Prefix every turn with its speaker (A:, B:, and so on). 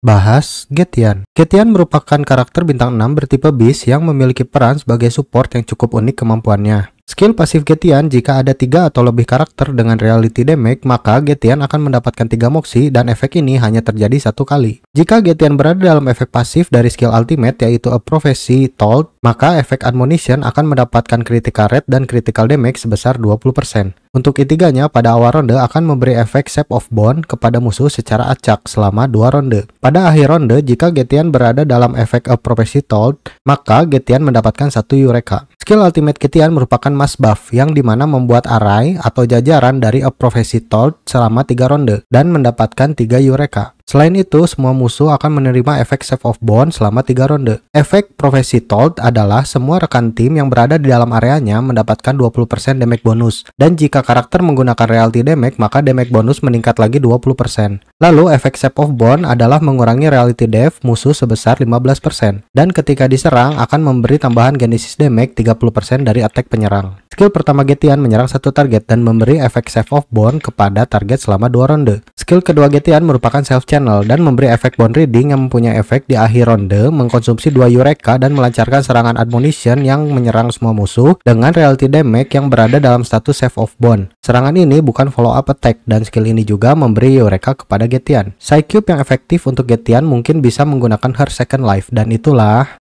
A: Bahas Getian. Getian merupakan karakter bintang 6 bertipe bis yang memiliki peran sebagai support yang cukup unik kemampuannya. Skill pasif Getian jika ada tiga atau lebih karakter dengan reality damage, maka Getian akan mendapatkan tiga moxie dan efek ini hanya terjadi satu kali. Jika Getian berada dalam efek pasif dari skill ultimate yaitu a profesi told, maka efek admonition akan mendapatkan critical rate dan critical damage sebesar 20%. Untuk ketiganya pada awal ronde akan memberi efek shape of Bone kepada musuh secara acak selama dua ronde. Pada akhir ronde, jika Getian berada dalam efek a prophecy told, maka Getian mendapatkan satu Eureka. Skill Ultimate Getian merupakan mass buff yang dimana membuat array atau jajaran dari a prophecy told selama tiga ronde dan mendapatkan tiga Eureka. Selain itu, semua musuh akan menerima efek save of bond selama 3 ronde. Efek profesi Told adalah semua rekan tim yang berada di dalam areanya mendapatkan 20% damage bonus. Dan jika karakter menggunakan reality damage, maka damage bonus meningkat lagi 20%. Lalu, efek save of bond adalah mengurangi reality death musuh sebesar 15%. Dan ketika diserang, akan memberi tambahan genesis damage 30% dari attack penyerang. Skill pertama Getian menyerang satu target dan memberi efek save of bond kepada target selama 2 ronde. Skill kedua Getian merupakan self-charge channel dan memberi efek bond reading yang mempunyai efek di akhir ronde mengkonsumsi dua Eureka dan melancarkan serangan admonition yang menyerang semua musuh dengan reality damage yang berada dalam status save of bond. Serangan ini bukan follow up attack dan skill ini juga memberi Eureka kepada Getian. Psycube yang efektif untuk Getian mungkin bisa menggunakan her second life dan itulah